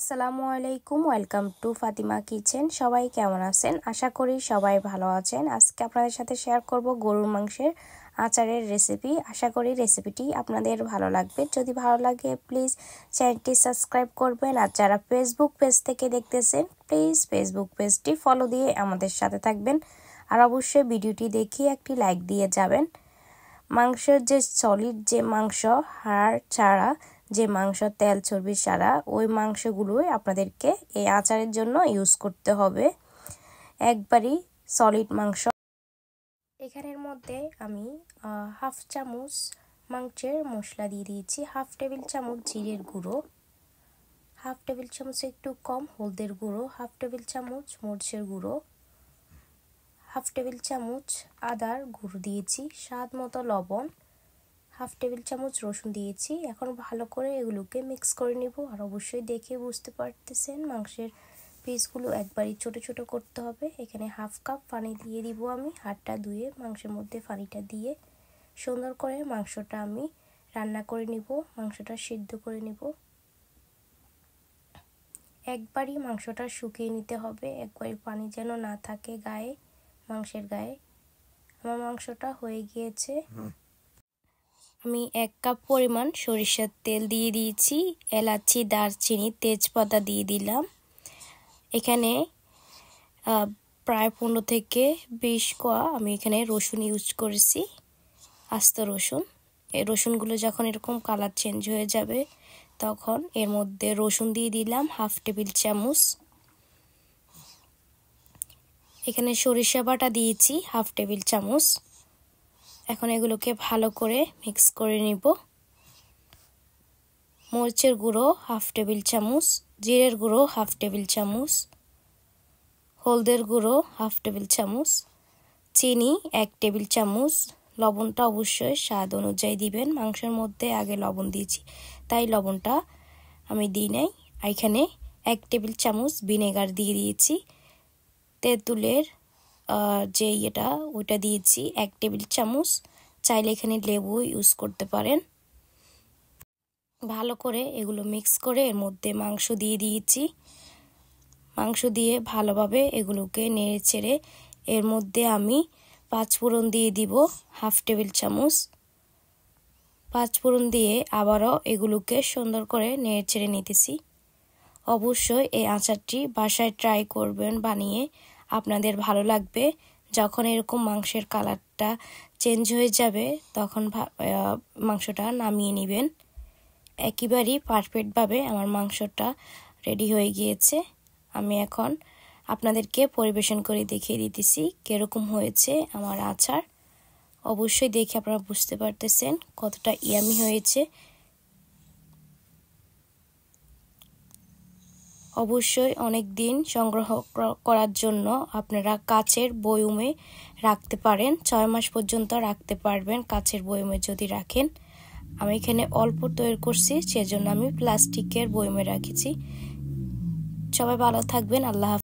আসসালামু আলাইকুম welcome to Fatima kitchen সবাই কেমন আছেন আশা করি সবাই ভালো আছেন আজকে আপনাদের সাথে শেয়ার করব গরুর মাংসের আচারের রেসিপি আশা করি রেসিপিটি আপনাদের ভালো লাগবে যদি ভালো লাগে প্লিজ চ্যানেলটি সাবস্ক্রাইব করবেন আর যারা ফেসবুক পেজ থেকে দেখতেছেন প্লিজ ফেসবুক পেজটি ফলো দিয়ে আমাদের সাথে থাকবেন আর অবশ্যই ভিডিওটি দেখিয়ে একটি লাইক দিয়ে যাবেন মাংসের যে সলিড যে মাংস হাড় ছাড়া যে মাংস তেল চর্বি সারা ওই মাংসগুলোই আপনাদেরকে এই আচারের জন্য ইউজ করতে হবে একবারই সলিড মাংস এখানের মধ্যে আমি হাফ চামচ মাংসের মশলা দিয়ে দিয়েছি হাফ টেবিল চামচ জিরের গুঁড়ো হাফ টেবিল চামচ একটু কম হলদের গুঁড়ো হাফ টেবিল চামচ মরিচের গুঁড়ো হাফ টেবিল চামচ আদার গুঁড়ো দিয়েছি স্বাদ মতো লবণ হাফ টেবিল চামচ রসুন দিয়েছি এখন ভালো করে এগুলোকে মিক্স করে নেব আর অবশ্যই দেখে বুঝতে পারতেছেন মাংসের পিসগুলো একবারই ছোট ছোট করতে হবে এখানে হাফ কাপ পানি দিয়ে দিব আমি হাতটা ধুয়ে মাংসের মধ্যে পানিটা দিয়ে সুন্দর করে মাংসটা আমি রান্না করে নিব মাংসটা সিদ্ধ করে নেব একবারই মাংসটা শুকিয়ে নিতে হবে একবারই পানি যেন না থাকে গায়ে মাংসের গায়ে আমার মাংসটা হয়ে গিয়েছে আমি এক কাপ পরিমাণ সরিষার তেল দিয়ে দিয়েছি এলাচি দারচিনি তেজপাতা দিয়ে দিলাম এখানে প্রায় পনেরো থেকে বিশ কোয়া আমি এখানে রসুন ইউজ করেছি আস্ত রসুন এই রসুনগুলো যখন এরকম কালার চেঞ্জ হয়ে যাবে তখন এর মধ্যে রসুন দিয়ে দিলাম হাফ টেবিল চামচ এখানে সরিষা বাটা দিয়েছি হাফ টেবিল চামচ এখন এগুলোকে ভালো করে মিক্স করে নিব মরিচের গুঁড়ো হাফ টেবিল চামচ জিরের গুঁড়ো হাফ টেবিল চামচ হলদের গুঁড়ো হাফ টেবিল চামচ চিনি এক টেবিল চামচ লবণটা অবশ্যই স্বাদ অনুযায়ী দিবেন মাংসের মধ্যে আগে লবণ দিয়েছি তাই লবণটা আমি দিই নাই এখানে এক টেবিল চামচ ভিনেগার দিয়ে দিয়েছি তেঁতুলের যে ইয়েটা ওইটা দিয়েছি এক টেবিল চামচ চাইলে এখানে লেবু ইউজ করতে পারেন ভালো করে এগুলো মিক্স করে এর মধ্যে মাংস দিয়ে দিয়েছি মাংস দিয়ে ভালোভাবে এগুলোকে নেড়ে ছেড়ে এর মধ্যে আমি পাঁচ ফোড়ন দিয়ে দিব হাফ টেবিল চামচ পাঁচ ফোড়ন দিয়ে আবারও এগুলোকে সুন্দর করে নেড়ে ছেড়ে নিতেছি অবশ্যই এই আচারটি বাসায় ট্রাই করবেন বানিয়ে আপনাদের ভালো লাগবে যখন এরকম মাংসের কালারটা চেঞ্জ হয়ে যাবে তখন মাংসটা নামিয়ে নেবেন একেবারেই পারফেক্টভাবে আমার মাংসটা রেডি হয়ে গিয়েছে আমি এখন আপনাদেরকে পরিবেশন করে দেখিয়ে দিতেছি কীরকম হয়েছে আমার আচার অবশ্যই দেখে আপনারা বুঝতে পারতেছেন কতটা ইয়ামি হয়েছে অবশ্যই অনেক দিন সংগ্রহ করার জন্য আপনারা কাচের বয়মে রাখতে পারেন ছয় মাস পর্যন্ত রাখতে পারবেন কাচের বয়মে যদি রাখেন আমি এখানে অল্প তৈরি করছি সেজন্য আমি প্লাস্টিকের বয়মে রাখেছি সবাই ভালো থাকবেন আল্লাহ